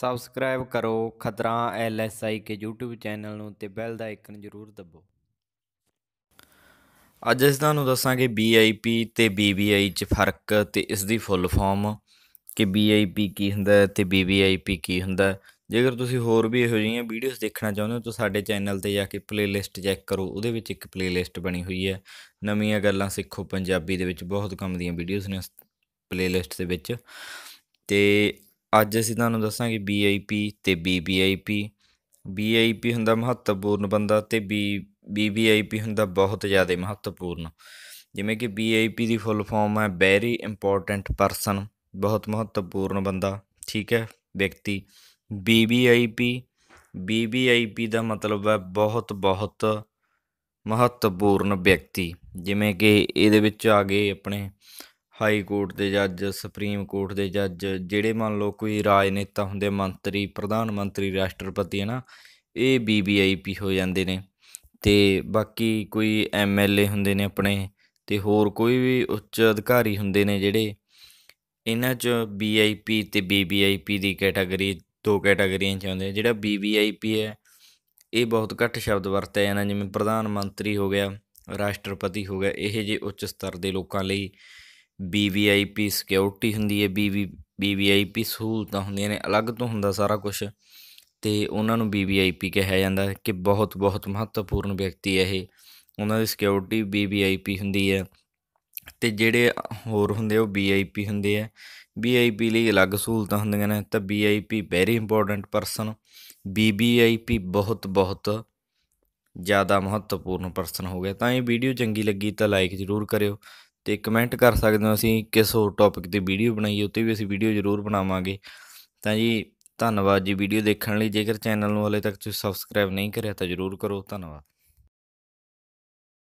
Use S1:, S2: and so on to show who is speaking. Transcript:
S1: subscribe ਕਰੋ ਖਤਰਾ ਐਲਐਸਆਈ ਕੇ YouTube channel ਨੂੰ ਤੇ ਬੈਲ ਦਾ ਆਈਕਨ ਜ਼ਰੂਰ ਦਬੋ ਅੱਜ ਅਸੀਂ ਤੁਹਾਨੂੰ ਦੱਸਾਂਗੇ VIP ਤੇ BBI 'ਚ ਫਰਕ ਤੇ ਇਸ ਦੀ ਫੁੱਲ ਫਾਰਮ ਕਿ VIP ਕੀ ਹੁੰਦਾ ਤੇ BVIP ਕੀ ਹੁੰਦਾ ਜੇਕਰ ਤੁਸੀਂ ਹੋਰ ਵੀ ਇਹੋ ਜਿਹੀਆਂ ਵੀਡੀਓਜ਼ ਦੇਖਣਾ ਚਾਹੁੰਦੇ ਹੋ ਤਾਂ ਸਾਡੇ ਚੈਨਲ ਤੇ ਜਾ ਕੇ ਪਲੇਲਿਸਟ ਚੈੱਕ ਕਰੋ ਉਹਦੇ ਵਿੱਚ ਇੱਕ ਪਲੇਲਿਸਟ ਬਣੀ ਹੋਈ ਹੈ ਨਵੀਆਂ ਗੱਲਾਂ ਸਿੱਖੋ ਪੰਜਾਬੀ ਦੇ ਵਿੱਚ ਬਹੁਤ ਕੰਮ ਦੀਆਂ ਵੀਡੀਓਜ਼ ਨੇ ਪਲੇਲਿਸਟ ਦੇ ਵਿੱਚ ਤੇ ਅੱਜ ਅਸੀਂ ਤੁਹਾਨੂੰ ਦੱਸਾਂਗੇ ਬੀਆਈਪੀ ਤੇ ਬੀਬੀਆਈਪੀ ਬੀਆਈਪੀ ਹੁੰਦਾ ਮਹੱਤਵਪੂਰਨ ਬੰਦਾ ਤੇ ਬੀ ਹੁੰਦਾ ਬਹੁਤ ਜ਼ਿਆਦਾ ਮਹੱਤਵਪੂਰਨ ਜਿਵੇਂ ਕਿ ਬੀਆਈਪੀ ਦੀ ਫੁੱਲ ਫਾਰਮ ਹੈ ਵੈਰੀ ਇੰਪੋਰਟੈਂਟ ਪਰਸਨ ਬਹੁਤ ਮਹੱਤਵਪੂਰਨ ਬੰਦਾ ਠੀਕ ਹੈ ਵਿਅਕਤੀ ਬੀਬੀਆਈਪੀ ਬੀਬੀਆਈਪੀ ਦਾ ਮਤਲਬ ਹੈ ਬਹੁਤ ਬਹੁਤ ਮਹੱਤਵਪੂਰਨ ਵਿਅਕਤੀ ਜਿਵੇਂ ਕਿ ਇਹਦੇ ਵਿੱਚ ਆ ਗਏ ਆਪਣੇ ਹਾਈ ਕੋਰਟ ਦੇ ਜੱਜ ਸੁਪਰੀਮ ਕੋਰਟ ਦੇ ਜੱਜ ਜਿਹੜੇ ਮੰਨ ਲਓ ਕੋਈ ਰਾਜਨੇਤਾ ਹੁੰਦੇ ਮੰਤਰੀ ਪ੍ਰਧਾਨ ਮੰਤਰੀ ਰਾਸ਼ਟਰਪਤੀ ਹੈ ਨਾ ਇਹ ਬੀਬੀਆਈਪੀ ਹੋ ਜਾਂਦੇ ਨੇ ਤੇ ਬਾਕੀ ਕੋਈ ਐਮਐਲਏ ਹੁੰਦੇ ਨੇ ਆਪਣੇ ਤੇ ਹੋਰ ਕੋਈ ਵੀ ਉੱਚ ਅਧਿਕਾਰੀ ਹੁੰਦੇ ਨੇ ਜਿਹੜੇ ਇਹਨਾਂ 'ਚ ਬੀਆਈਪੀ ਤੇ ਬੀਬੀਆਈਪੀ ਦੀ ਕੈਟਾਗਰੀ ਦੋ ਕੈਟਾਗਰੀਆਂ 'ਚ ਆਉਂਦੇ ਜਿਹੜਾ ਬੀਬੀਆਈਪੀ ਹੈ ਇਹ ਬਹੁਤ ਘੱਟ ਸ਼ਬਦ ਵਰਤਿਆ ਜਾਂਦਾ ਜਿਵੇਂ ਪ੍ਰਧਾਨ ਮੰਤਰੀ ਹੋ ਗਿਆ ਰਾਸ਼ਟਰਪਤੀ ਹੋ ਗਿਆ ਇਹ ਜੇ ਉੱਚ ਸਤਰ ਦੇ ਲੋਕਾਂ ਲਈ BVIP ਸਿਕਿਉਰਿਟੀ ਹੁੰਦੀ ਹੈ ਵੀਵੀ ਵੀਵੀਆਈਪੀ ਸਹੂਲਤਾਂ ਹੁੰਦੀਆਂ ਨੇ ਅਲੱਗ ਤੋਂ ਹੁੰਦਾ ਸਾਰਾ ਕੁਝ ਤੇ ਉਹਨਾਂ ਨੂੰ BVIP ਕਿਹਾ ਜਾਂਦਾ ਕਿ ਬਹੁਤ ਬਹੁਤ ਮਹੱਤਵਪੂਰਨ ਵਿਅਕਤੀ ਹੈ ਇਹ ਉਹਨਾਂ ਦੀ ਸਿਕਿਉਰਿਟੀ BVIP ਹੁੰਦੀ ਹੈ ਤੇ ਜਿਹੜੇ ਹੋਰ ਹੁੰਦੇ ਉਹ ਵੀਆਈਪੀ ਹੁੰਦੇ ਆ ਵੀਆਈਪੀ ਲਈ ਅਲੱਗ ਸਹੂਲਤਾਂ ਹੁੰਦੀਆਂ ਨੇ ਤਾਂ VIP very important person BVIP ਬਹੁਤ ਬਹੁਤ ਜ਼ਿਆਦਾ ਮਹੱਤਵਪੂਰਨ ਪਰਸਨ ਹੋ ਗਿਆ ਤਾਂ ਇਹ ਵੀਡੀਓ ਚੰਗੀ ਲੱਗੀ ਤਾਂ ਲਾਈਕ ਜ਼ਰੂਰ ਕਰਿਓ ਤੇ ਕਮੈਂਟ ਕਰ ਸਕਦੇ ਹੋ ਅਸੀਂ ਕਿਸ ਹੋਰ ਟੌਪਿਕ ਤੇ ਵੀਡੀਓ ਬਣਾਈਏ ਉੱਤੇ ਵੀ ਅਸੀਂ ਵੀਡੀਓ ਜ਼ਰੂਰ ਬਣਾਵਾਂਗੇ ਤਾਂ ਜੀ ਧੰਨਵਾਦ ਜੀ ਵੀਡੀਓ ਦੇਖਣ ਲਈ ਜੇਕਰ ਚੈਨਲ ਨੂੰ ਹਲੇ ਤੱਕ ਤੁਸੀਂ ਸਬਸਕ੍ਰਾਈਬ ਨਹੀਂ ਕਰਿਆ ਤਾਂ ਜ਼ਰੂਰ ਕਰੋ ਧੰਨਵਾਦ